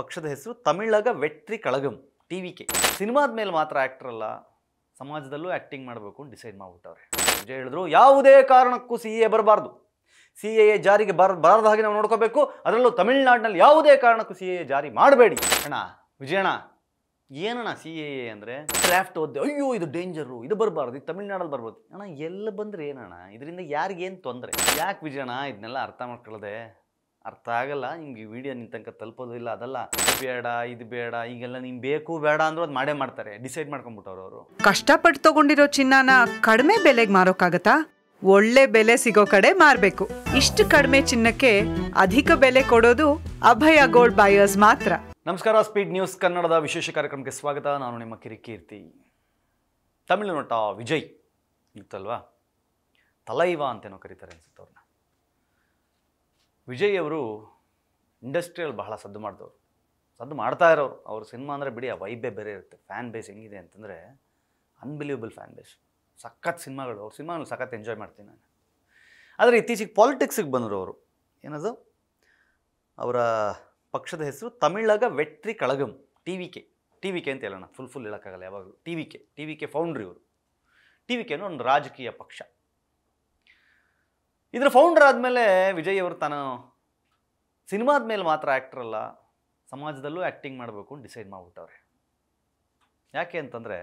ಪಕ್ಷದ ಹೆಸರು Tamilaga Vettri Kazhagam T V K ಸಿನಿಮಾದ ಮೇಲೆ ಮಾತ್ರ ಆ್ಯಕ್ಟರ್ ಅಲ್ಲ ಸಮಾಜದಲ್ಲೂ ಆ್ಯಕ್ಟಿಂಗ್ ಮಾಡಬೇಕು ಅಂತ ಡಿಸೈಡ್ ಮಾಡಿಬಿಟ್ಟವ್ರೆ ವಿಜಯ್ ಹೇಳಿದ್ರು ಯಾವುದೇ ಕಾರಣಕ್ಕೂ ಸಿ ಎ ಬರಬಾರ್ದು ಸಿ ಎ ಎ ಜಾರಿಗೆ ಬರ ಬರದ ಹಾಗೆ ನಾವು ನೋಡ್ಕೋಬೇಕು ಅದರಲ್ಲೂ ತಮಿಳ್ನಾಡಿನಲ್ಲಿ ಯಾವುದೇ ಕಾರಣಕ್ಕೂ ಸಿ ಎ ಜಾರಿ ಮಾಡಬೇಡಿ ಅಣ್ಣ ವಿಜಯಣ್ಣ ಏನಣ್ಣ ಸಿ ಎ ಅಂದರೆ ಕ್ರಾಫ್ಟ್ ಓದ್ದೆ ಅಯ್ಯೋ ಇದು ಡೇಂಜರು ಇದು ಬರಬಾರ್ದು ಇದು ತಮಿಳ್ನಾಡಲ್ಲಿ ಬರ್ಬೋದು ಅಣ್ಣ ಎಲ್ಲ ಬಂದರೆ ಏನಣ್ಣ ಇದರಿಂದ ಯಾರಿಗೇನು ತೊಂದರೆ ಯಾಕೆ ವಿಜಯಣ್ಣ ಇದನ್ನೆಲ್ಲ ಅರ್ಥ ಮಾಡ್ಕೊಳ್ಳದೆ ಅರ್ಥ ಆಗಲ್ಲ ನಿಮ್ಗೆ ವಿಡಿಯೋ ನಿನ್ನ ತನಕ ತಲುಪೋದು ಇಲ್ಲ ಅದಲ್ಲ ಬೇಡ ಇದು ಬೇಡ ಈಗೆಲ್ಲ ನಿಮ್ಗೆ ಬೇಕು ಬೇಡ ಅಂದ್ರೆ ಅದು ಮಾಡೇ ಮಾಡ್ತಾರೆ ಡಿಸೈಡ್ ಮಾಡ್ಕೊಂಡ್ಬಿಟ್ಟವ್ರು ಅವರು ಕಷ್ಟಪಟ್ಟು ತಗೊಂಡಿರೋ ಚಿನ್ನನ ಕಡಿಮೆ ಬೆಲೆಗೆ ಮಾರೋಕ್ಕಾಗತ್ತಾ ಒಳ್ಳೆ ಬೆಲೆ ಸಿಗೋ ಕಡೆ ಮಾರಬೇಕು ಇಷ್ಟು ಕಡಿಮೆ ಚಿನ್ನಕ್ಕೆ ಅಧಿಕ ಬೆಲೆ ಕೊಡೋದು ಅಭಯ ಗೋಲ್ಡ್ ಬಾಯರ್ಸ್ ಮಾತ್ರ ನಮಸ್ಕಾರ ಸ್ಪೀಡ್ ನ್ಯೂಸ್ ಕನ್ನಡದ ವಿಶೇಷ ಕಾರ್ಯಕ್ರಮಕ್ಕೆ ಸ್ವಾಗತ ನಾನು ನಿಮ್ಮ ಕಿರಿಕೀರ್ತಿ ತಮಿಳು ನಟ ವಿಜಯ್ ಇತ್ತಲ್ವಾ ತಲೈವ ಅಂತೇನೋ ಕರೀತಾರೆ ಅನ್ಸುತ್ತೆ ವಿಜಯ್ ಅವರು ಇಂಡಸ್ಟ್ರಿಯಲ್ ಬಹಳ ಸದ್ದು ಮಾಡಿದವರು ಸದ್ದು ಮಾಡ್ತಾ ಇರೋರು ಅವ್ರ ಸಿನಿಮಾ ಅಂದರೆ ಬಿಡಿ ಆ ವೈಬೇ ಬೇರೆ ಇರುತ್ತೆ ಫ್ಯಾನ್ ಬೇಸ್ ಹೆಂಗಿದೆ ಅಂತಂದರೆ ಅನ್ಬಿಲೀವಬಲ್ ಫ್ಯಾನ್ ಬೇಸ್ ಸಖತ್ ಸಿನಿಮಾಗಳು ಅವ್ರ ಸಿನಿಮಾಗಳು ಸಖತ್ ಎಂಜಾಯ್ ಮಾಡ್ತೀನಿ ನಾನು ಆದರೆ ಇತ್ತೀಚೆಗೆ ಪಾಲಿಟಿಕ್ಸಿಗೆ ಬಂದರು ಅವರು ಏನದು ಅವರ ಪಕ್ಷದ ಹೆಸರು Tamilaga Vettri Kazhagam T V K T V K ಅಂತ ಹೇಳೋಣ ಫುಲ್ ಫುಲ್ ಹೇಳೋಕ್ಕಾಗಲ್ಲ ಯಾವಾಗಲೂ T V K T V K ಫೌಂಡ್ರಿ ಅವರು ಟಿ ವಿ ಕೆ ಒಂದು ರಾಜಕೀಯ ಪಕ್ಷ ಇದ್ರ ಫೌಂಡರ್ ಆದಮೇಲೆ ವಿಜಯ್ ಅವರು ತಾನು ಸಿನಿಮಾದ ಮೇಲೆ ಮಾತ್ರ ಆ್ಯಕ್ಟರ್ ಅಲ್ಲ ಸಮಾಜದಲ್ಲೂ ಆ್ಯಕ್ಟಿಂಗ್ ಮಾಡಬೇಕು ಅಂತ ಡಿಸೈಡ್ ಮಾಡಿಬಿಟ್ಟವ್ರೆ ಯಾಕೆ ಅಂತಂದರೆ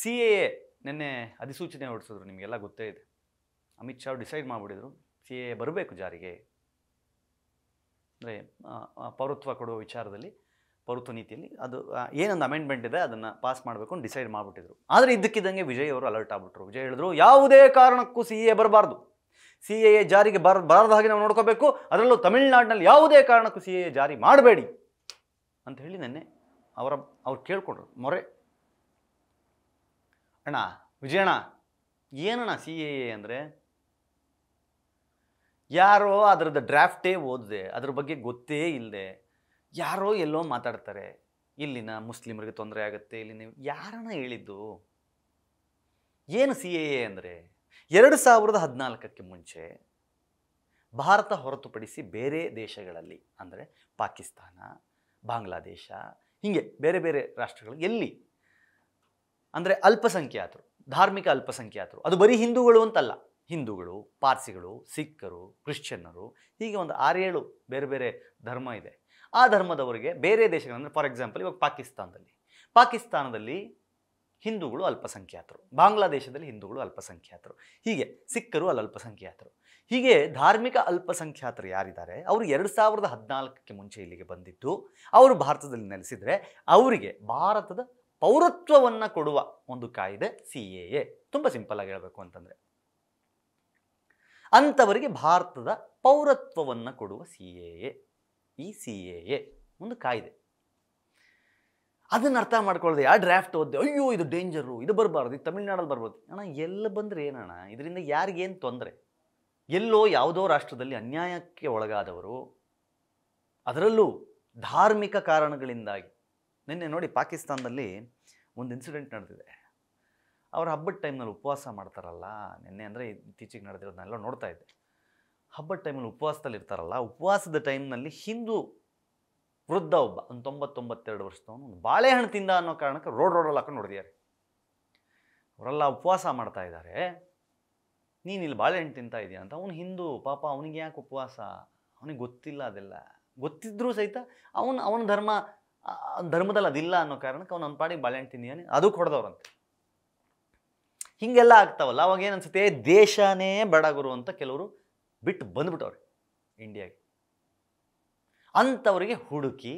ಸಿ ಎ ನಿನ್ನೆ ಅಧಿಸೂಚನೆ ಹೊಡಿಸಿದ್ರು ನಿಮಗೆಲ್ಲ ಗೊತ್ತೇ ಇದೆ ಅಮಿತ್ ಶಾ ಡಿಸೈಡ್ ಮಾಡಿಬಿಟ್ಟಿದ್ರು ಸಿ ಎ ಬರಬೇಕು ಜಾರಿಗೆ ಅಂದರೆ ಪೌರತ್ವ ಕೊಡುವ ವಿಚಾರದಲ್ಲಿ ಪೌರತ್ವ ನೀತಿಯಲ್ಲಿ ಅದು ಏನೊಂದು ಅಮೆಂಡ್ಮೆಂಟ್ ಇದೆ ಅದನ್ನು ಪಾಸ್ ಮಾಡಬೇಕು ಅಂತ ಡಿಸೈಡ್ ಮಾಡಿಬಿಟ್ಟಿದ್ರು ಆದರೆ ಇದ್ದಕ್ಕಿದ್ದಂಗೆ ವಿಜಯ್ ಅವರು ಅಲರ್ಟ್ ಆಗ್ಬಿಟ್ರು ವಿಜಯ್ ಹೇಳಿದ್ರು ಯಾವುದೇ ಕಾರಣಕ್ಕೂ ಸಿ ಎ ಬರಬಾರ್ದು ಸಿ ಎ ಎ ಜಾರಿಗೆ ಬರ ಬರದ ಹಾಗೆ ನಾವು ನೋಡ್ಕೋಬೇಕು ಅದರಲ್ಲೂ ತಮಿಳ್ನಾಡಿನಲ್ಲಿ ಯಾವುದೇ ಕಾರಣಕ್ಕೂ ಸಿ ಎ ಜಾರಿ ಮಾಡಬೇಡಿ ಅಂತ ಹೇಳಿ ನೆನ್ನೆ ಅವರ ಅವ್ರು ಕೇಳ್ಕೊಡ್ರು ಮೊರೆ ಅಣ್ಣ ವಿಜಯಣ್ಣ ಏನಣ್ಣ ಸಿ ಎ ಅಂದರೆ ಯಾರೋ ಅದರದ್ದು ಡ್ರಾಫ್ಟೇ ಓದಿದೆ ಅದ್ರ ಬಗ್ಗೆ ಗೊತ್ತೇ ಇಲ್ಲದೆ ಯಾರೋ ಎಲ್ಲೋ ಮಾತಾಡ್ತಾರೆ ಇಲ್ಲಿನ ಮುಸ್ಲಿಮರಿಗೆ ತೊಂದರೆ ಆಗುತ್ತೆ ಇಲ್ಲಿನ ಯಾರನ್ನ ಹೇಳಿದ್ದು ಏನು ಸಿ ಎ ಅಂದರೆ ಎರಡು ಸಾವಿರದ ಹದಿನಾಲ್ಕಕ್ಕೆ ಮುಂಚೆ ಭಾರತ ಹೊರತುಪಡಿಸಿ ಬೇರೆ ದೇಶಗಳಲ್ಲಿ ಅಂದರೆ ಪಾಕಿಸ್ತಾನ ಬಾಂಗ್ಲಾದೇಶ ಹೀಗೆ ಬೇರೆ ಬೇರೆ ರಾಷ್ಟ್ರಗಳು ಎಲ್ಲಿ ಅಂದರೆ ಅಲ್ಪಸಂಖ್ಯಾತರು ಧಾರ್ಮಿಕ ಅಲ್ಪಸಂಖ್ಯಾತರು ಅದು ಬರೀ ಹಿಂದೂಗಳು ಅಂತಲ್ಲ ಹಿಂದೂಗಳು ಪಾರ್ಸಿಗಳು ಸಿಖ್ಖರು ಕ್ರಿಶ್ಚಿಯನ್ನರು ಹೀಗೆ ಒಂದು ಆರೇಳು ಬೇರೆ ಬೇರೆ ಧರ್ಮ ಇದೆ ಆ ಧರ್ಮದವರಿಗೆ ಬೇರೆ ದೇಶಗಳಂದರೆ ಫಾರ್ ಎಕ್ಸಾಂಪಲ್ ಇವಾಗ ಪಾಕಿಸ್ತಾನದಲ್ಲಿ ಪಾಕಿಸ್ತಾನದಲ್ಲಿ ಹಿಂದೂಗಳು ಅಲ್ಪಸಂಖ್ಯಾತರು ಬಾಂಗ್ಲಾದೇಶದಲ್ಲಿ ಹಿಂದೂಗಳು ಅಲ್ಪಸಂಖ್ಯಾತರು ಹೀಗೆ ಸಿಖ್ಖರು ಅಲ್ಲಿ ಅಲ್ಪಸಂಖ್ಯಾತರು ಹೀಗೆ ಧಾರ್ಮಿಕ ಅಲ್ಪಸಂಖ್ಯಾತರು ಯಾರಿದ್ದಾರೆ ಅವರು ಎರಡು ಸಾವಿರದ ಹದಿನಾಲ್ಕಕ್ಕೆ ಮುಂಚೆ ಇಲ್ಲಿಗೆ ಬಂದಿದ್ದು ಅವರು ಭಾರತದಲ್ಲಿ ನೆಲೆಸಿದರೆ ಅವರಿಗೆ ಭಾರತದ ಪೌರತ್ವವನ್ನು ಕೊಡುವ ಒಂದು ಕಾಯ್ದೆ ಸಿ ಎ ಎ ತುಂಬ ಸಿಂಪಲ್ಲಾಗಿ ಹೇಳಬೇಕು ಅಂತಂದರೆ ಅಂಥವರಿಗೆ ಭಾರತದ ಪೌರತ್ವವನ್ನು ಕೊಡುವ ಸಿ ಎ ಎ ಈ ಸಿ ಎ ಎ ಒಂದು ಕಾಯ್ದೆ ಅದನ್ನು ಅರ್ಥ ಮಾಡ್ಕೊಳ್ಳದೆ ಆ ಡ್ರಾಫ್ಟ್ ಓದ್ದೆ ಅಯ್ಯೋ ಇದು ಡೇಂಜರು ಇದು ಬರಬಾರ್ದು ಇದು ತಮಿಳ್ನಾಡಲ್ಲಿ ಬರ್ಬೋದು ಅಣ್ಣ ಎಲ್ಲ ಬಂದರೆ ಏನಣ್ಣ ಇದರಿಂದ ಯಾರಿಗೇನು ತೊಂದರೆ ಎಲ್ಲೋ ಯಾವುದೋ ರಾಷ್ಟ್ರದಲ್ಲಿ ಅನ್ಯಾಯಕ್ಕೆ ಒಳಗಾದವರು ಅದರಲ್ಲೂ ಧಾರ್ಮಿಕ ಕಾರಣಗಳಿಂದಾಗಿ ನಿನ್ನೆ ನೋಡಿ ಪಾಕಿಸ್ತಾನದಲ್ಲಿ ಒಂದು ಇನ್ಸಿಡೆಂಟ್ ನಡೆದಿದೆ ಅವರು ಹಬ್ಬದ ಟೈಮ್ನಲ್ಲಿ ಉಪವಾಸ ಮಾಡ್ತಾರಲ್ಲ ನಿನ್ನೆ ಅಂದರೆ ಇತ್ತೀಚೆಗೆ ನಡೆದಿರೋದನ್ನೆಲ್ಲ ನೋಡ್ತಾ ಇದ್ದೆ ಹಬ್ಬದ ಟೈಮಲ್ಲಿ ಉಪವಾಸದಲ್ಲಿ ಇರ್ತಾರಲ್ಲ ಉಪವಾಸದ ಟೈಮ್ನಲ್ಲಿ ಹಿಂದೂ ವೃದ್ಧ ಒಬ್ಬ ಒಂದು ತೊಂಬತ್ತೊಂಬತ್ತೆರಡು ವರ್ಷದವನು ಬಾಳೆಹಣ್ಣು ತಿಂದ ಅನ್ನೋ ಕಾರಣಕ್ಕೆ ರೋಡ್ ರೋಡಲ್ಲಿ ಹಾಕೊಂಡು ಹೊಡೆದಿದ್ದಾರೆ ಅವರೆಲ್ಲ ಉಪವಾಸ ಮಾಡ್ತಾ ಇದ್ದಾರೆ ನೀನು ಇಲ್ಲಿ ಬಾಳೆಹಣ್ಣು ತಿಂತಾ ಇದೆಯಾ ಅಂತ ಅವನು ಹಿಂದೂ ಪಾಪ ಅವನಿಗೆ ಯಾಕೆ ಉಪವಾಸ ಅವನಿಗೆ ಗೊತ್ತಿಲ್ಲ ಅದೆಲ್ಲ ಗೊತ್ತಿದ್ದರೂ ಸಹಿತ ಅವನು ಅವನ ಧರ್ಮ ಧರ್ಮದಲ್ಲಿ ಅದಿಲ್ಲ ಅನ್ನೋ ಕಾರಣಕ್ಕೆ ಅವನು ಒಂದು ಪಾಡಿಗೆ ಬಾಳೆಹಣ್ಣು ತಿಂದಿಯಾನೆ ಅದು ಕೊಡ್ದವ್ರಂತೆ ಹೀಗೆಲ್ಲ ಆಗ್ತಾವಲ್ಲ ಅವಾಗ ಅನ್ಸುತ್ತೆ ದೇಶನೇ ಬಡಗುರು ಗುರು ಅಂತ ಕೆಲವರು ಬಿಟ್ಟು ಬಂದ್ಬಿಟ್ಟವ್ರೆ ಇಂಡಿಯಾಗೆ ಅಂಥವರಿಗೆ ಹುಡುಕಿ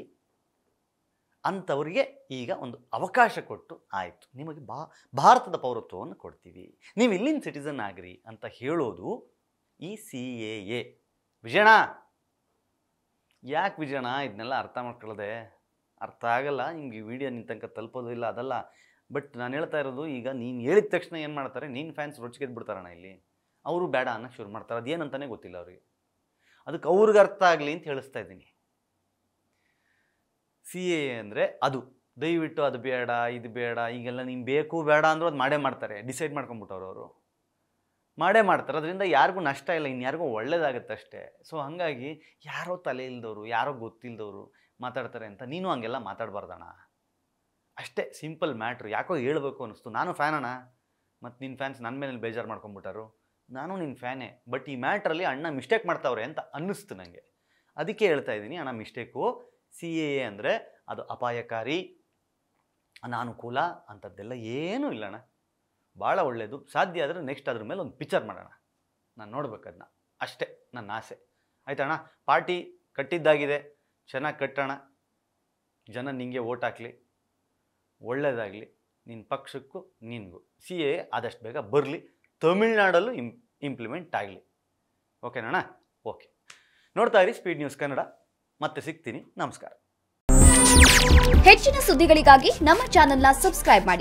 ಅಂಥವರಿಗೆ ಈಗ ಒಂದು ಅವಕಾಶ ಕೊಟ್ಟು ಆಯಿತು ನಿಮಗೆ ಬಾ ಭಾರತದ ಪೌರತ್ವವನ್ನು ಕೊಡ್ತೀವಿ ನೀವು ಇಲ್ಲಿನ ಸಿಟಿಸನ್ ಆಗ್ರಿ ಅಂತ ಹೇಳೋದು ಈ ಸಿ ಎ ಎ ವಿಜಯಣ ಯಾಕೆ ವಿಜಯಣ ಇದನ್ನೆಲ್ಲ ಅರ್ಥ ಮಾಡ್ಕೊಳ್ಳದೆ ಅರ್ಥ ಆಗಲ್ಲ ನಿಮ್ಗೆ ಈ ವಿಡಿಯೋ ನಿನ್ನ ತನಕ ತಲುಪೋದು ಇಲ್ಲ ಅದಲ್ಲ ಬಟ್ ನಾನು ಹೇಳ್ತಾ ಇರೋದು ಈಗ ನೀನು ಹೇಳಿದ ತಕ್ಷಣ ಏನು ಮಾಡ್ತಾರೆ ನೀನು ಫ್ಯಾನ್ಸ್ ರೊಚ್ಚಿಗೆದ್ದು ಬಿಡ್ತಾರಣ ಇಲ್ಲಿ ಅವರು ಬೇಡ ಅನ್ನೋಕ್ಕೆ ಶುರು ಮಾಡ್ತಾರೆ ಅದೇನಂತಲೇ ಗೊತ್ತಿಲ್ಲ ಅವರಿಗೆ ಅದಕ್ಕೆ ಅವ್ರಿಗೆ ಅರ್ಥ ಆಗಲಿ ಅಂತ ಹೇಳಿಸ್ತಾ ಇದ್ದೀನಿ ಸಿ ಎ ಅಂದರೆ ಅದು ದಯವಿಟ್ಟು ಅದು ಬೇಡ ಇದು ಬೇಡ ಈಗೆಲ್ಲ ನೀನು ಬೇಕು ಬೇಡ ಅಂದರೂ ಅದು ಮಾಡೇ ಮಾಡ್ತಾರೆ ಡಿಸೈಡ್ ಮಾಡ್ಕೊಂಬಿಟ್ಟವ್ರು ಅವರು ಮಾಡೇ ಮಾಡ್ತಾರೆ ಅದರಿಂದ ಯಾರಿಗೂ ನಷ್ಟ ಇಲ್ಲ ಇನ್ಯಾರಿಗೂ ಒಳ್ಳೇದಾಗುತ್ತೆ ಅಷ್ಟೇ ಸೊ ಹಾಗಾಗಿ ಯಾರೋ ತಲೆ ಇಲ್ದವರು ಯಾರೋ ಗೊತ್ತಿಲ್ಲದವರು ಮಾತಾಡ್ತಾರೆ ಅಂತ ನೀನು ಹಂಗೆಲ್ಲ ಮಾತಾಡಬಾರ್ದಣ ಅಷ್ಟೇ ಸಿಂಪಲ್ ಮ್ಯಾಟ್ರು ಯಾಕೋ ಹೇಳಬೇಕು ಅನ್ನಿಸ್ತು ನಾನು ಅಣ್ಣ ಮತ್ತು ನಿನ್ನ ಫ್ಯಾನ್ಸ್ ನನ್ನ ಮೇಲೆ ಬೇಜಾರು ಮಾಡ್ಕೊಂಬಿಟ್ಟರು ನಾನು ನಿನ್ನ ಫ್ಯಾನೇ ಬಟ್ ಈ ಮ್ಯಾಟ್ರಲ್ಲಿ ಅಣ್ಣ ಮಿಸ್ಟೇಕ್ ಮಾಡ್ತಾವ್ರೆ ಅಂತ ಅನ್ನಿಸ್ತು ನನಗೆ ಅದಕ್ಕೆ ಹೇಳ್ತಾ ಇದ್ದೀನಿ ಅಣ್ಣ ಮಿಸ್ಟೇಕು ಸಿ ಎ ಎ ಅಂದರೆ ಅದು ಅಪಾಯಕಾರಿ ಅನಾನುಕೂಲ ಅಂಥದ್ದೆಲ್ಲ ಏನೂ ಇಲ್ಲಣ್ಣ ಭಾಳ ಒಳ್ಳೆಯದು ಸಾಧ್ಯ ಆದರೆ ನೆಕ್ಸ್ಟ್ ಅದ್ರ ಮೇಲೆ ಒಂದು ಪಿಕ್ಚರ್ ಮಾಡೋಣ ನಾನು ಅದನ್ನ ಅಷ್ಟೇ ನನ್ನ ಆಸೆ ಆಯ್ತಣ್ಣ ಪಾರ್ಟಿ ಕಟ್ಟಿದ್ದಾಗಿದೆ ಚೆನ್ನಾಗಿ ಕಟ್ಟೋಣ ಜನ ನಿಂಗೆ ಓಟ್ ಹಾಕಲಿ ಒಳ್ಳೆಯದಾಗಲಿ ನಿನ್ನ ಪಕ್ಷಕ್ಕೂ ನಿನಗೂ ಸಿ ಎ ಆದಷ್ಟು ಬೇಗ ಬರಲಿ ತಮಿಳ್ನಾಡಲ್ಲೂ ಇಂಪ್ ಇಂಪ್ಲಿಮೆಂಟ್ ಆಗಲಿ ಓಕೆನಣ್ಣ ಓಕೆ ನೋಡ್ತಾ ಇರಿ ಸ್ಪೀಡ್ ನ್ಯೂಸ್ ಕನ್ನಡ ಮತ್ತೆ ಸಿಗ್ತೀನಿ ನಮಸ್ಕಾರ ಹೆಚ್ಚಿನ ಸುದ್ದಿಗಳಿಗಾಗಿ ನಮ್ಮ ಚಾನೆಲ್ನ ಸಬ್ಸ್ಕ್ರೈಬ್ ಮಾಡಿ